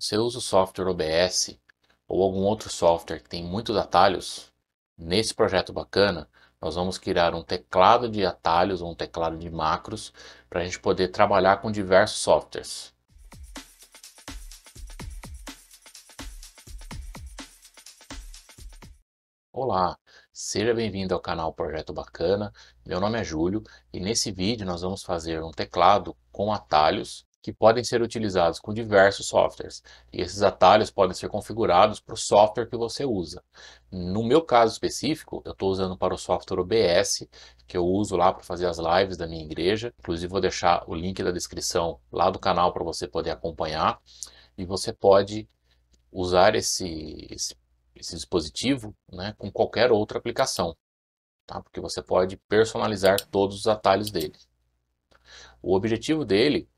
Você usa o software OBS ou algum outro software que tem muitos atalhos, nesse projeto bacana, nós vamos criar um teclado de atalhos ou um teclado de macros para a gente poder trabalhar com diversos softwares. Olá, seja bem-vindo ao canal Projeto Bacana. Meu nome é Júlio e nesse vídeo nós vamos fazer um teclado com atalhos que podem ser utilizados com diversos softwares. E esses atalhos podem ser configurados para o software que você usa. No meu caso específico, eu estou usando para o software OBS, que eu uso lá para fazer as lives da minha igreja. Inclusive, vou deixar o link da descrição lá do canal para você poder acompanhar. E você pode usar esse, esse, esse dispositivo né, com qualquer outra aplicação. Tá? Porque você pode personalizar todos os atalhos dele. O objetivo dele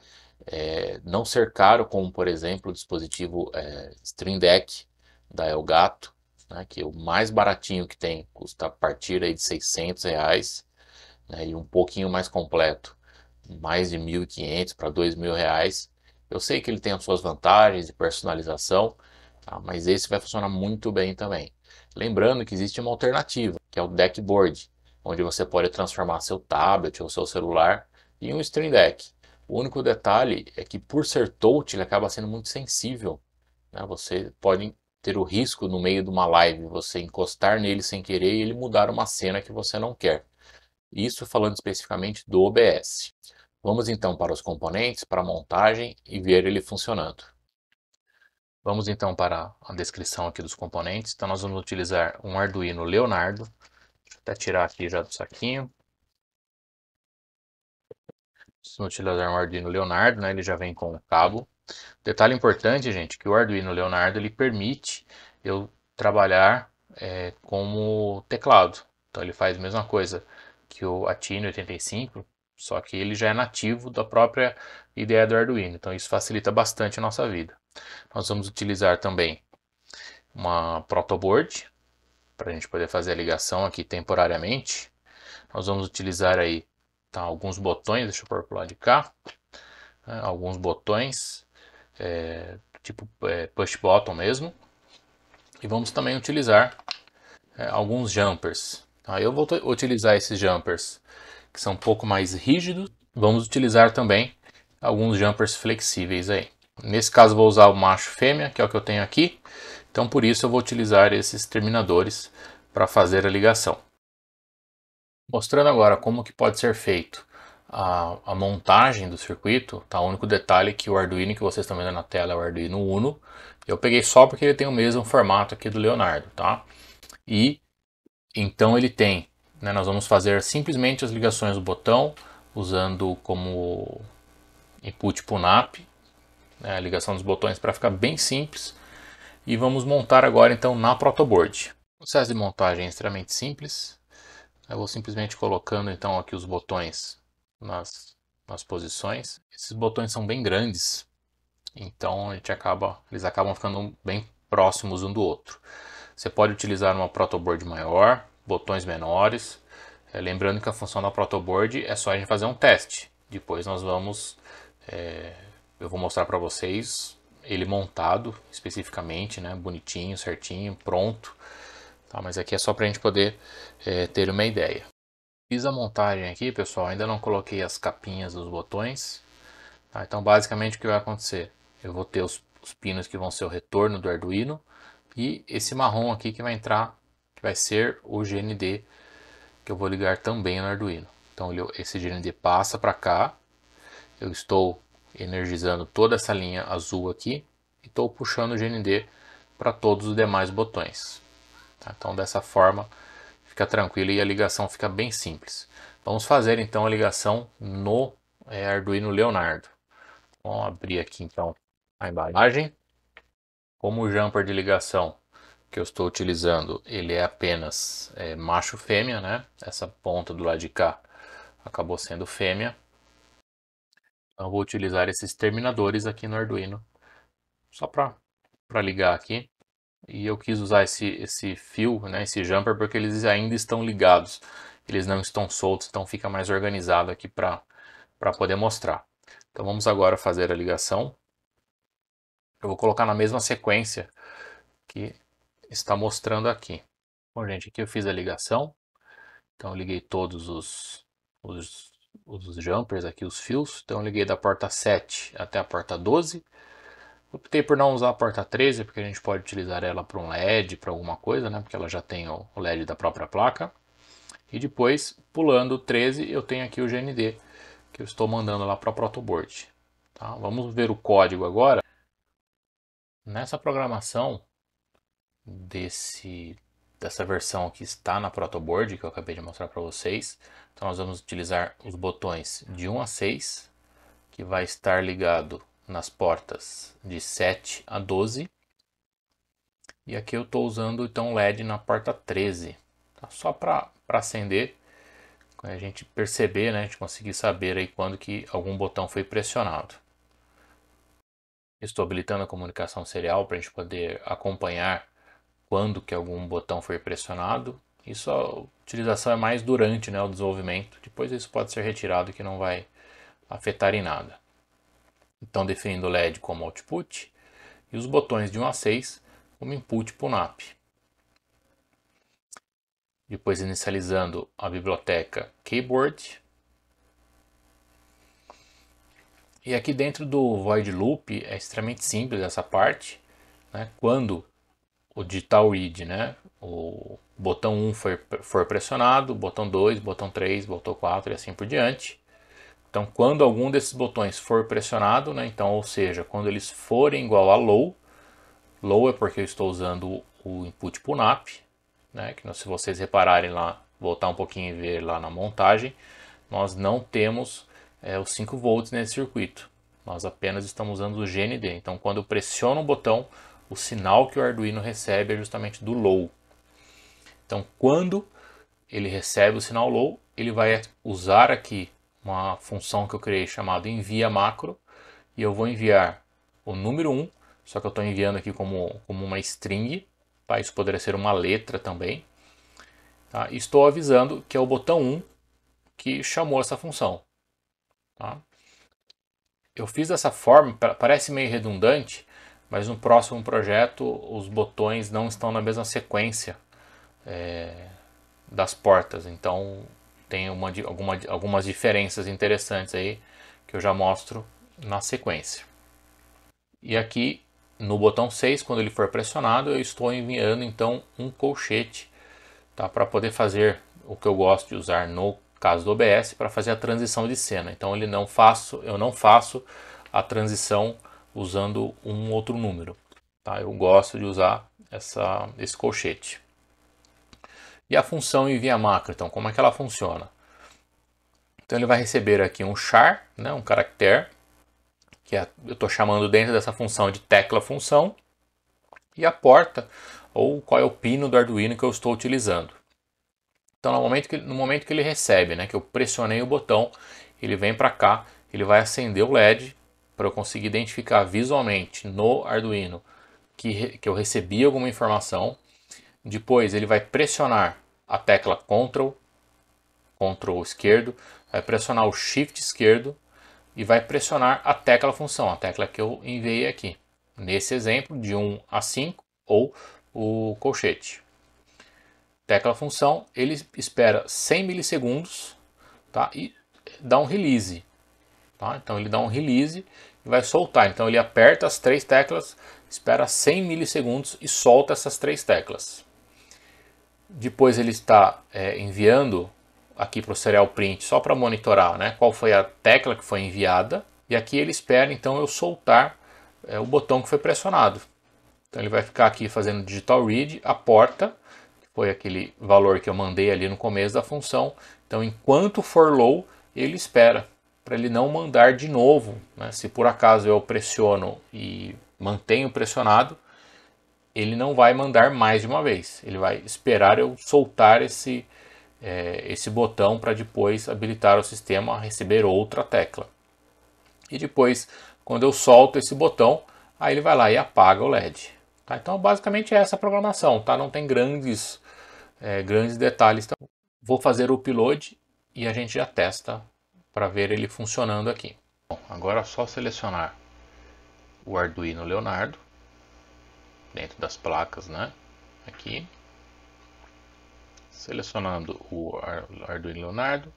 é, não ser caro, como por exemplo o dispositivo é, Stream Deck da Elgato, né, que é o mais baratinho que tem, custa a partir aí de 600 reais, né, e um pouquinho mais completo, mais de 1.500 para 2.000 reais. Eu sei que ele tem as suas vantagens de personalização, tá, mas esse vai funcionar muito bem também. Lembrando que existe uma alternativa, que é o Deckboard, onde você pode transformar seu tablet ou seu celular em um Stream Deck. O único detalhe é que por ser touch ele acaba sendo muito sensível. Né? Você pode ter o risco no meio de uma live você encostar nele sem querer e ele mudar uma cena que você não quer. Isso falando especificamente do OBS. Vamos então para os componentes, para a montagem e ver ele funcionando. Vamos então para a descrição aqui dos componentes. Então nós vamos utilizar um Arduino Leonardo. Deixa eu até tirar aqui já do saquinho no utilizar um Arduino Leonardo, né? Ele já vem com o cabo. Detalhe importante, gente, que o Arduino Leonardo ele permite eu trabalhar é, como teclado. Então ele faz a mesma coisa que o Atino 85, só que ele já é nativo da própria ideia do Arduino. Então isso facilita bastante a nossa vida. Nós vamos utilizar também uma protoboard para a gente poder fazer a ligação aqui temporariamente. Nós vamos utilizar aí tá, alguns botões, deixa eu pôr para o lado de cá, né, alguns botões, é, tipo é, push button mesmo, e vamos também utilizar é, alguns jumpers. Tá? Eu vou utilizar esses jumpers que são um pouco mais rígidos, vamos utilizar também alguns jumpers flexíveis aí. Nesse caso vou usar o macho fêmea, que é o que eu tenho aqui, então por isso eu vou utilizar esses terminadores para fazer a ligação. Mostrando agora como que pode ser feito a, a montagem do circuito, tá? O único detalhe é que o Arduino que vocês estão vendo na tela é o Arduino Uno. Eu peguei só porque ele tem o mesmo formato aqui do Leonardo, tá? E então ele tem, né, nós vamos fazer simplesmente as ligações do botão usando como input PUNAP, né, a ligação dos botões para ficar bem simples. E vamos montar agora então na protoboard. O processo de montagem é extremamente simples, eu vou simplesmente colocando então aqui os botões nas, nas posições. Esses botões são bem grandes, então a gente acaba, eles acabam ficando bem próximos um do outro. Você pode utilizar uma protoboard maior, botões menores. É, lembrando que a função da protoboard é só a gente fazer um teste. Depois nós vamos, é, eu vou mostrar para vocês ele montado especificamente, né, bonitinho, certinho, pronto. Tá? Mas aqui é só para a gente poder é, ter uma ideia. Fiz a montagem aqui, pessoal, ainda não coloquei as capinhas dos botões. Tá? Então, basicamente, o que vai acontecer? Eu vou ter os, os pinos que vão ser o retorno do Arduino e esse marrom aqui que vai entrar, que vai ser o GND que eu vou ligar também no Arduino. Então, esse GND passa para cá. Eu estou energizando toda essa linha azul aqui e estou puxando o GND para todos os demais botões. Tá? Então dessa forma fica tranquilo e a ligação fica bem simples. Vamos fazer então a ligação no é, Arduino Leonardo. Vamos abrir aqui então a embalagem. Como o jumper de ligação que eu estou utilizando, ele é apenas é, macho-fêmea, né? Essa ponta do lado de cá acabou sendo fêmea. Então vou utilizar esses terminadores aqui no Arduino, só para ligar aqui e eu quis usar esse, esse fio, né, esse jumper, porque eles ainda estão ligados, eles não estão soltos, então fica mais organizado aqui para poder mostrar. Então vamos agora fazer a ligação. Eu vou colocar na mesma sequência que está mostrando aqui. Bom, gente, aqui eu fiz a ligação. Então eu liguei todos os, os, os jumpers aqui, os fios. Então eu liguei da porta 7 até a porta 12. Optei por não usar a porta 13, porque a gente pode utilizar ela para um LED, para alguma coisa, né? Porque ela já tem o LED da própria placa. E depois, pulando o 13, eu tenho aqui o GND, que eu estou mandando lá para a protoboard. Tá? Vamos ver o código agora. Nessa programação desse, dessa versão que está na protoboard, que eu acabei de mostrar para vocês, então nós vamos utilizar os botões de 1 a 6, que vai estar ligado nas portas de 7 a 12. E aqui eu estou usando então LED na porta 13, tá? só para acender, a gente perceber, né, a gente conseguir saber aí quando que algum botão foi pressionado. Estou habilitando a comunicação serial para a gente poder acompanhar quando que algum botão foi pressionado. Isso a utilização é mais durante né, o desenvolvimento, depois isso pode ser retirado que não vai afetar em nada então definindo o LED como output e os botões de 1 a 6 como input para o NAP. Depois inicializando a biblioteca Keyboard. E aqui dentro do Void Loop é extremamente simples essa parte. Né? Quando o digital read, né? o botão 1 for, for pressionado, botão 2, botão 3, botão 4 e assim por diante, então, quando algum desses botões for pressionado, né, então, ou seja, quando eles forem igual a low, low é porque eu estou usando o input punap, né, que se vocês repararem lá, voltar um pouquinho e ver lá na montagem, nós não temos é, os 5 volts nesse circuito. Nós apenas estamos usando o GND. Então, quando eu pressiono um botão, o sinal que o Arduino recebe é justamente do low. Então, quando ele recebe o sinal low, ele vai usar aqui uma função que eu criei chamada envia macro e eu vou enviar o número 1, só que eu estou enviando aqui como, como uma string, tá? isso poderia ser uma letra também. Tá? Estou avisando que é o botão 1 que chamou essa função. Tá? Eu fiz dessa forma, parece meio redundante, mas no próximo projeto os botões não estão na mesma sequência é, das portas, então tem uma, alguma, algumas diferenças interessantes aí que eu já mostro na sequência. E aqui no botão 6, quando ele for pressionado, eu estou enviando então um colchete tá? para poder fazer o que eu gosto de usar no caso do OBS para fazer a transição de cena. Então ele não faço, eu não faço a transição usando um outro número. Tá? Eu gosto de usar essa, esse colchete. E a função envia macro, então como é que ela funciona? Então ele vai receber aqui um char, né, um caractere, que é, eu estou chamando dentro dessa função de tecla função, e a porta, ou qual é o pino do Arduino que eu estou utilizando. Então no momento que, no momento que ele recebe, né, que eu pressionei o botão, ele vem para cá, ele vai acender o LED para eu conseguir identificar visualmente no Arduino que, que eu recebi alguma informação, depois ele vai pressionar a tecla Ctrl, Ctrl esquerdo, vai pressionar o Shift esquerdo e vai pressionar a tecla função, a tecla que eu enviei aqui. Nesse exemplo, de 1 a 5 ou o colchete. Tecla função, ele espera 100 milissegundos tá? e dá um release. Tá? Então ele dá um release e vai soltar. Então ele aperta as três teclas, espera 100 milissegundos e solta essas três teclas. Depois ele está é, enviando aqui para o serial print só para monitorar né, qual foi a tecla que foi enviada. E aqui ele espera então eu soltar é, o botão que foi pressionado. Então ele vai ficar aqui fazendo digital read, a porta, que foi aquele valor que eu mandei ali no começo da função. Então enquanto for low, ele espera para ele não mandar de novo. Né? Se por acaso eu pressiono e mantenho pressionado, ele não vai mandar mais de uma vez. Ele vai esperar eu soltar esse, é, esse botão para depois habilitar o sistema a receber outra tecla. E depois, quando eu solto esse botão, aí ele vai lá e apaga o LED. Tá? Então, basicamente é essa a programação, tá? não tem grandes, é, grandes detalhes. Então, vou fazer o upload e a gente já testa para ver ele funcionando aqui. Bom, agora é só selecionar o Arduino Leonardo dentro das placas, né? Aqui. Selecionando o Arduino Leonardo.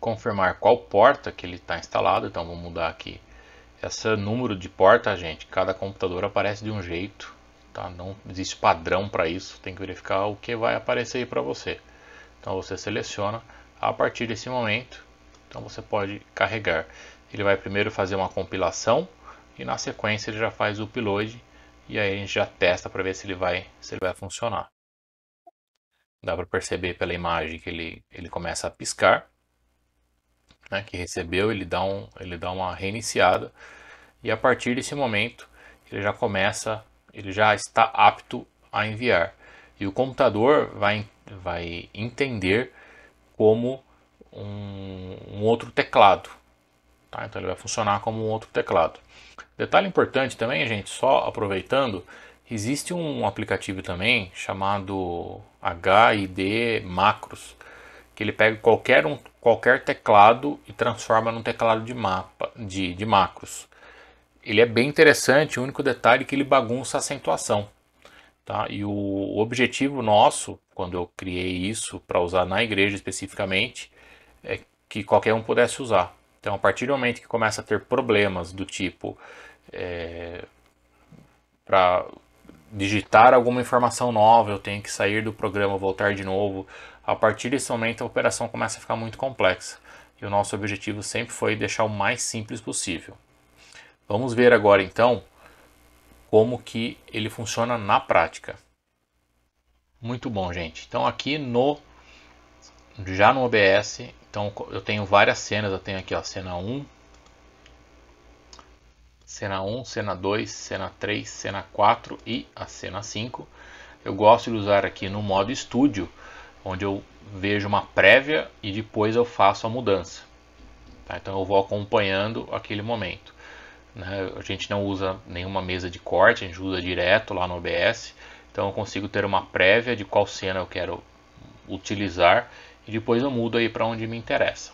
Confirmar qual porta que ele está instalado. Então, vou mudar aqui. Esse número de porta, gente, cada computador aparece de um jeito. Tá? Não existe padrão para isso. Tem que verificar o que vai aparecer aí para você. Então, você seleciona. A partir desse momento, então você pode carregar. Ele vai primeiro fazer uma compilação e na sequência ele já faz o upload e aí a gente já testa para ver se ele vai, se ele vai funcionar. Dá para perceber pela imagem que ele, ele começa a piscar. Né, que recebeu, ele dá, um, ele dá uma reiniciada. E a partir desse momento, ele já começa, ele já está apto a enviar. E o computador vai, vai entender como um, um outro teclado. Tá? Então ele vai funcionar como um outro teclado. Detalhe importante também, gente, só aproveitando, existe um aplicativo também chamado HID Macros, que ele pega qualquer, um, qualquer teclado e transforma num teclado de mapa de, de macros. Ele é bem interessante, o único detalhe é que ele bagunça a acentuação. Tá? E o objetivo nosso, quando eu criei isso para usar na igreja especificamente, é que qualquer um pudesse usar. Então, a partir do momento que começa a ter problemas do tipo é, para digitar alguma informação nova, eu tenho que sair do programa, voltar de novo. A partir desse momento, a operação começa a ficar muito complexa. E o nosso objetivo sempre foi deixar o mais simples possível. Vamos ver agora então como que ele funciona na prática. Muito bom, gente. Então aqui no já no OBS. Então eu tenho várias cenas, eu tenho aqui ó, cena 1, cena 1, cena 2, cena 3, cena 4 e a cena 5. Eu gosto de usar aqui no modo estúdio, onde eu vejo uma prévia e depois eu faço a mudança. Tá? Então eu vou acompanhando aquele momento. Né? A gente não usa nenhuma mesa de corte, a gente usa direto lá no OBS. Então eu consigo ter uma prévia de qual cena eu quero utilizar depois eu mudo aí para onde me interessa.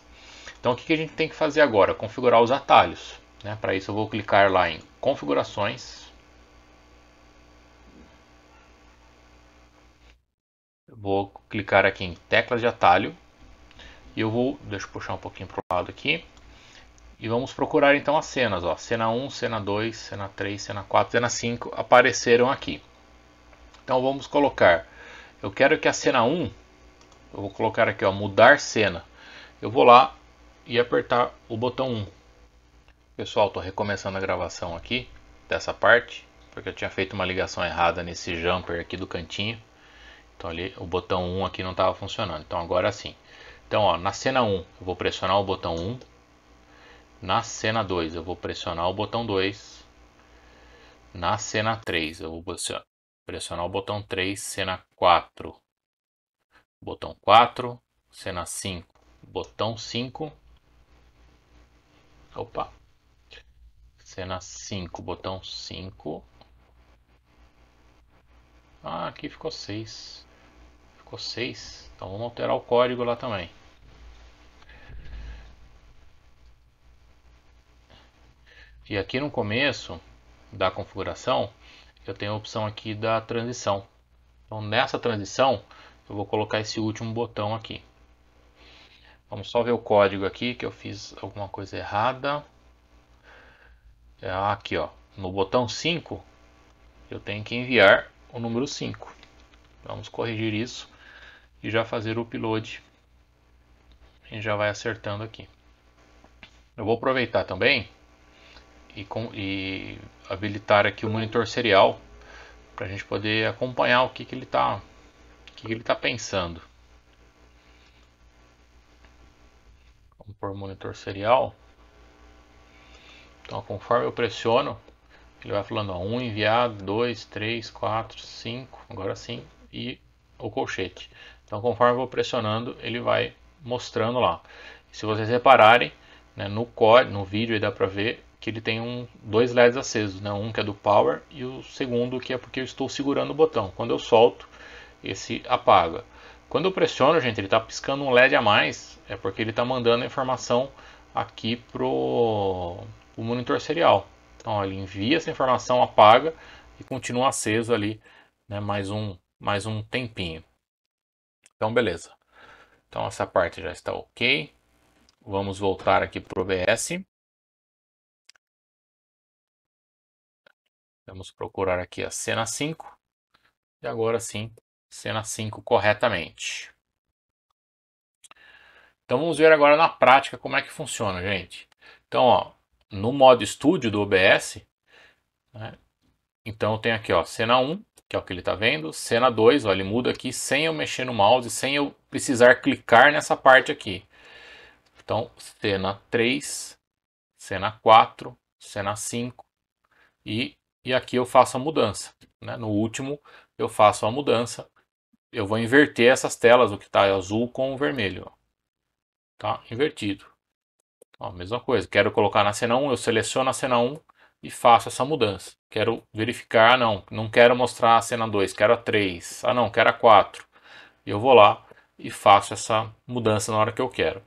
Então o que, que a gente tem que fazer agora? Configurar os atalhos. Né? Para isso eu vou clicar lá em configurações. vou clicar aqui em teclas de atalho e eu vou, deixa eu puxar um pouquinho para o lado aqui. E vamos procurar então as cenas, ó. cena 1, cena 2, cena 3, cena 4, cena 5 apareceram aqui. Então vamos colocar, eu quero que a cena 1 eu vou colocar aqui, ó, mudar cena. Eu vou lá e apertar o botão 1. Pessoal, estou recomeçando a gravação aqui dessa parte, porque eu tinha feito uma ligação errada nesse jumper aqui do cantinho. Então ali o botão 1 aqui não estava funcionando. Então agora sim. Então, ó, na cena 1 eu vou pressionar o botão 1. Na cena 2 eu vou pressionar o botão 2. Na cena 3 eu vou pressionar o botão 3, cena 4 botão 4, cena 5, botão 5. Opa. Cena 5, botão 5. Ah, aqui ficou 6. Ficou 6. Então vamos alterar o código lá também. E aqui no começo da configuração, eu tenho a opção aqui da transição. Então nessa transição, eu vou colocar esse último botão aqui. Vamos só ver o código aqui, que eu fiz alguma coisa errada. É, aqui, ó. No botão 5, eu tenho que enviar o número 5. Vamos corrigir isso e já fazer o upload. A gente já vai acertando aqui. Eu vou aproveitar também e, com, e habilitar aqui o monitor serial para a gente poder acompanhar o que, que ele está que ele está pensando. Vamos por monitor serial. Então, conforme eu pressiono, ele vai falando, ó, um enviado, dois, três, quatro, cinco, agora sim, e o colchete. Então, conforme eu vou pressionando, ele vai mostrando lá. Se vocês repararem, né, no código, no vídeo dá para ver que ele tem um, dois LEDs acesos, né? um que é do power e o segundo que é porque eu estou segurando o botão. Quando eu solto, esse apaga. Quando eu pressiono, gente, ele está piscando um LED a mais, é porque ele está mandando a informação aqui para o monitor serial. Então, ó, ele envia essa informação, apaga e continua aceso ali né, mais, um, mais um tempinho. Então, beleza. Então, essa parte já está ok. Vamos voltar aqui para o OBS. Vamos procurar aqui a cena 5. E agora sim, cena 5 corretamente. Então vamos ver agora na prática como é que funciona, gente. Então, ó, no modo estúdio do OBS, né, então tem aqui, ó, cena 1, que é o que ele está vendo, cena 2, ó, ele muda aqui sem eu mexer no mouse, sem eu precisar clicar nessa parte aqui. Então, cena 3, cena 4, cena 5 e, e aqui eu faço a mudança. Né? No último eu faço a mudança eu vou inverter essas telas, o que está azul com o vermelho. Tá invertido. Ó, mesma coisa, quero colocar na cena 1, eu seleciono a cena 1 e faço essa mudança. Quero verificar, ah não, não quero mostrar a cena 2, quero a 3, ah não, quero a 4. Eu vou lá e faço essa mudança na hora que eu quero.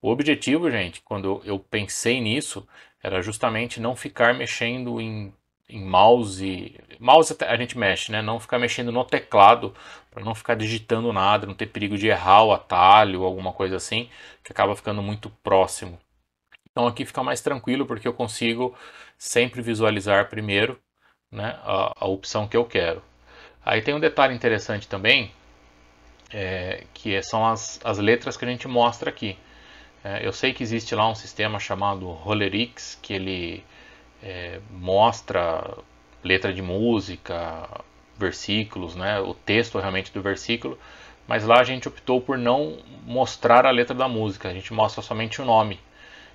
O objetivo, gente, quando eu pensei nisso, era justamente não ficar mexendo em em mouse. Mouse a gente mexe, né? Não ficar mexendo no teclado para não ficar digitando nada, não ter perigo de errar o atalho, alguma coisa assim, que acaba ficando muito próximo. Então aqui fica mais tranquilo porque eu consigo sempre visualizar primeiro né, a, a opção que eu quero. Aí tem um detalhe interessante também, é, que é, são as, as letras que a gente mostra aqui. É, eu sei que existe lá um sistema chamado Rolerix, que ele é, mostra letra de música, versículos, né, o texto realmente do versículo, mas lá a gente optou por não mostrar a letra da música, a gente mostra somente o nome.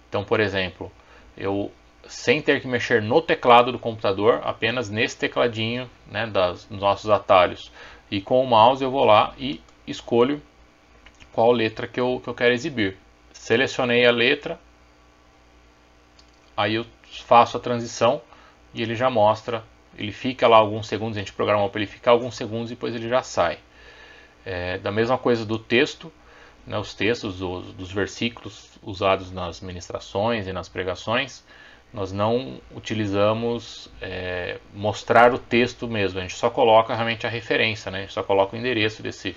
Então, por exemplo, eu sem ter que mexer no teclado do computador, apenas nesse tecladinho né, das, dos nossos atalhos. E com o mouse eu vou lá e escolho qual letra que eu, que eu quero exibir. Selecionei a letra, aí eu faço a transição e ele já mostra, ele fica lá alguns segundos, a gente programou para ele ficar alguns segundos e depois ele já sai. É, da mesma coisa do texto, né, os textos os, dos versículos usados nas ministrações e nas pregações, nós não utilizamos é, mostrar o texto mesmo, a gente só coloca realmente a referência, né? a gente só coloca o endereço desse,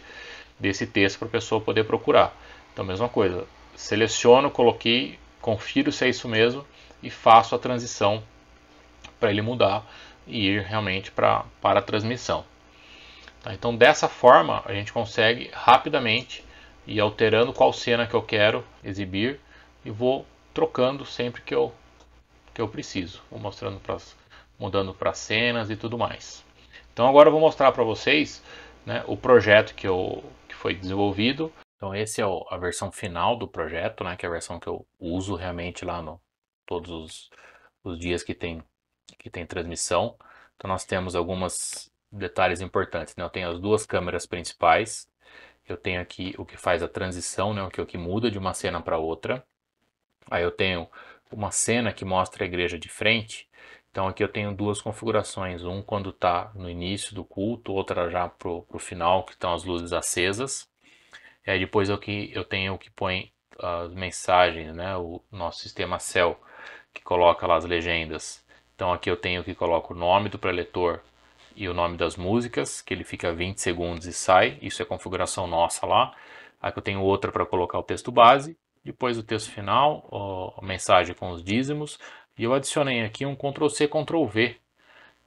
desse texto para a pessoa poder procurar. Então, mesma coisa, seleciono, coloquei, confiro se é isso mesmo, e faço a transição para ele mudar e ir realmente pra, para a transmissão. Tá? Então, dessa forma, a gente consegue rapidamente ir alterando qual cena que eu quero exibir e vou trocando sempre que eu, que eu preciso. Vou mostrando pras, mudando para cenas e tudo mais. Então, agora eu vou mostrar para vocês né, o projeto que, eu, que foi desenvolvido. Então, essa é a versão final do projeto, né, que é a versão que eu uso realmente lá no, todos os, os dias que tem, que tem transmissão. Então nós temos alguns detalhes importantes. Né? Eu tenho as duas câmeras principais, eu tenho aqui o que faz a transição, né? o, que, é o que muda de uma cena para outra. Aí eu tenho uma cena que mostra a igreja de frente. Então aqui eu tenho duas configurações, um quando está no início do culto, outra já para o final, que estão as luzes acesas. E aí depois eu, que, eu tenho o que põe as mensagens, né? o nosso sistema cell que coloca lá as legendas. Então aqui eu tenho que coloco o nome do preletor e o nome das músicas, que ele fica 20 segundos e sai. Isso é configuração nossa lá. Aqui eu tenho outra para colocar o texto base, depois o texto final, a mensagem com os dízimos, e eu adicionei aqui um Ctrl C, Ctrl V.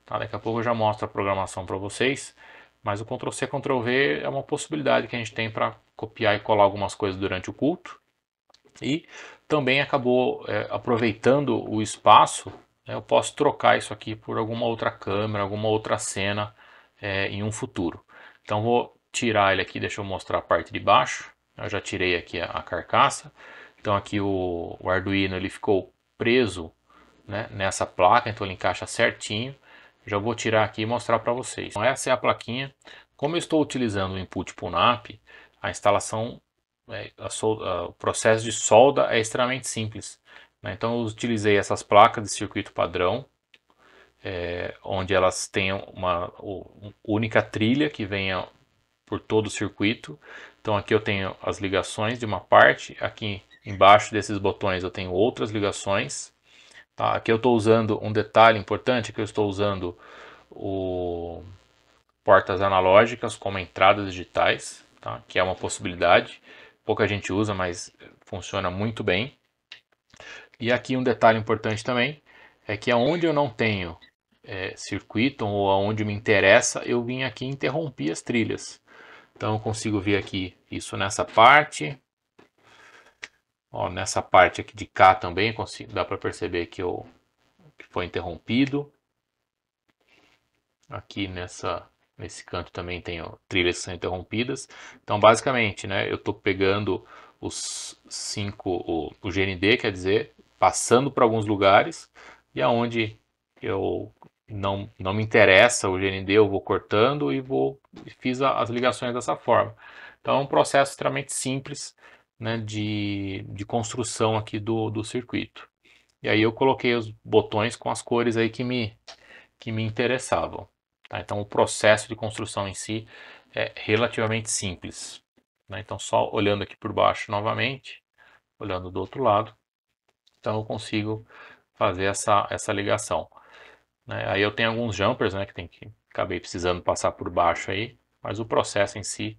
Tá? Daqui a pouco eu já mostro a programação para vocês, mas o Ctrl C, Ctrl V é uma possibilidade que a gente tem para copiar e colar algumas coisas durante o culto. E também acabou é, aproveitando o espaço. Né, eu posso trocar isso aqui por alguma outra câmera, alguma outra cena é, em um futuro. Então vou tirar ele aqui, deixa eu mostrar a parte de baixo. Eu já tirei aqui a, a carcaça. Então aqui o, o, Arduino ele ficou preso né, nessa placa, então ele encaixa certinho. Já vou tirar aqui e mostrar para vocês. Então, essa é a plaquinha. Como eu estou utilizando o input PUNAP, a instalação né? o processo de solda é extremamente simples. Né? Então, eu utilizei essas placas de circuito padrão, é, onde elas têm uma, única trilha que venha por todo o circuito. Então, aqui eu tenho as ligações de uma parte, aqui embaixo desses botões eu tenho outras ligações. Tá? Aqui eu estou usando um detalhe importante, que eu estou usando o portas analógicas como entradas digitais, tá? que é uma possibilidade pouca gente usa, mas funciona muito bem. E aqui um detalhe importante também é que aonde eu não tenho é, circuito ou aonde me interessa, eu vim aqui e interrompi as trilhas. Então eu consigo ver aqui isso nessa parte. Ó, nessa parte aqui de cá também consigo, dá para perceber que, eu, que foi interrompido. Aqui nessa Nesse canto também tem ó, trilhas que são interrompidas. Então, basicamente, né, eu estou pegando os cinco, o, o, GND, quer dizer, passando para alguns lugares e aonde eu não, não me interessa o GND, eu vou cortando e vou fiz a, as ligações dessa forma. Então, é um processo extremamente simples né, de, de construção aqui do, do circuito. E aí eu coloquei os botões com as cores aí que me, que me interessavam. Tá? Então, o processo de construção em si é relativamente simples. Né? Então, só olhando aqui por baixo novamente, olhando do outro lado, então eu consigo fazer essa, essa ligação. Né? Aí eu tenho alguns jumpers né, que, tem que acabei precisando passar por baixo aí, mas o processo em si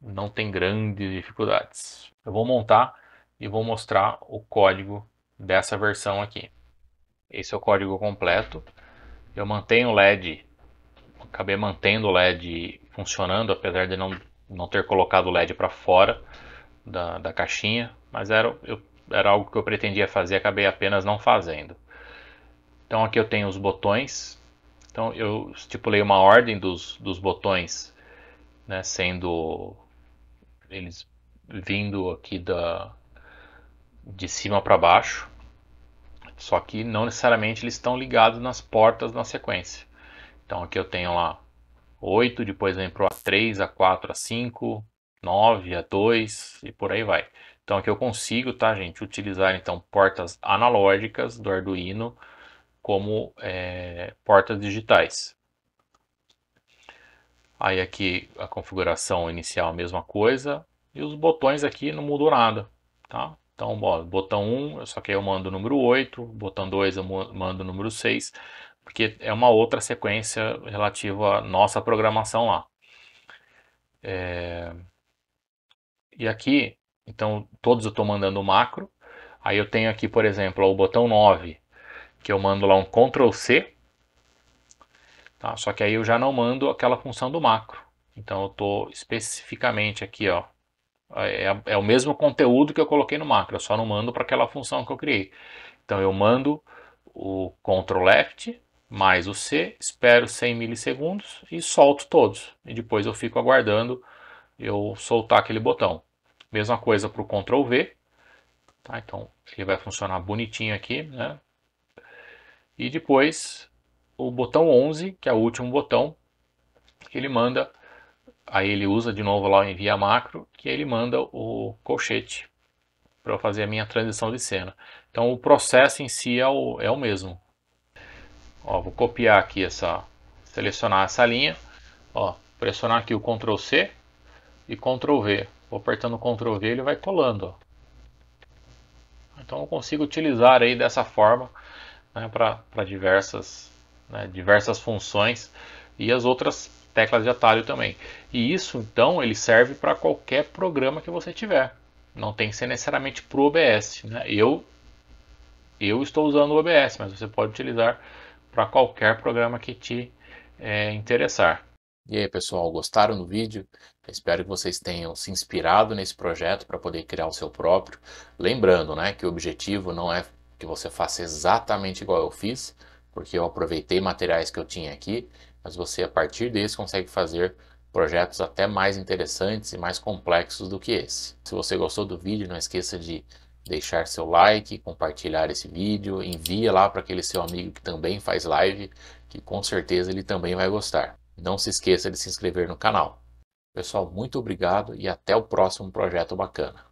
não tem grandes dificuldades. Eu vou montar e vou mostrar o código dessa versão aqui. Esse é o código completo. Eu mantenho o LED acabei mantendo o LED funcionando, apesar de não, não ter colocado o LED para fora da, da caixinha, mas era, eu, era algo que eu pretendia fazer, acabei apenas não fazendo. Então aqui eu tenho os botões, então eu estipulei uma ordem dos, dos botões, né, sendo eles vindo aqui da, de cima para baixo, só que não necessariamente eles estão ligados nas portas na sequência. Então aqui eu tenho lá 8, depois vem para o A3, A4, A5, 9, A2 e por aí vai. Então aqui eu consigo, tá gente, utilizar então portas analógicas do Arduino como é, portas digitais. Aí aqui a configuração inicial a mesma coisa. E os botões aqui não mudou nada, tá? Então, botão 1, só que aí eu mando o número 8, botão 2 eu mando o número 6 porque é uma outra sequência relativa à nossa programação lá. É... E aqui, então, todos eu estou mandando o macro. Aí eu tenho aqui, por exemplo, o botão 9, que eu mando lá um Ctrl C. Tá? Só que aí eu já não mando aquela função do macro. Então eu estou especificamente aqui, ó, é, é, o mesmo conteúdo que eu coloquei no macro, eu só não mando para aquela função que eu criei. Então eu mando o Ctrl Left, mais o C, espero 100 milissegundos e solto todos. E depois eu fico aguardando eu soltar aquele botão. Mesma coisa para o Ctrl V. Tá? Então ele vai funcionar bonitinho aqui. Né? E depois o botão 11, que é o último botão, ele manda, aí ele usa de novo lá o envia macro, que ele manda o colchete para fazer a minha transição de cena. Então o processo em si é o, é o mesmo. Ó, vou copiar aqui essa, selecionar essa linha, ó, pressionar aqui o Ctrl C e Ctrl V. Vou apertando o Ctrl V, ele vai colando. Ó. Então eu consigo utilizar aí dessa forma né, para diversas, né, diversas funções e as outras teclas de atalho também. E isso então ele serve para qualquer programa que você tiver. Não tem que ser necessariamente para o OBS. Né? Eu, eu estou usando o OBS, mas você pode utilizar para qualquer programa que te é, interessar. E aí, pessoal, gostaram do vídeo? Espero que vocês tenham se inspirado nesse projeto para poder criar o seu próprio. Lembrando, né, que o objetivo não é que você faça exatamente igual eu fiz, porque eu aproveitei materiais que eu tinha aqui, mas você a partir desse consegue fazer projetos até mais interessantes e mais complexos do que esse. Se você gostou do vídeo, não esqueça de deixar seu like, compartilhar esse vídeo, envia lá para aquele seu amigo que também faz live, que com certeza ele também vai gostar. Não se esqueça de se inscrever no canal. Pessoal, muito obrigado e até o próximo projeto bacana.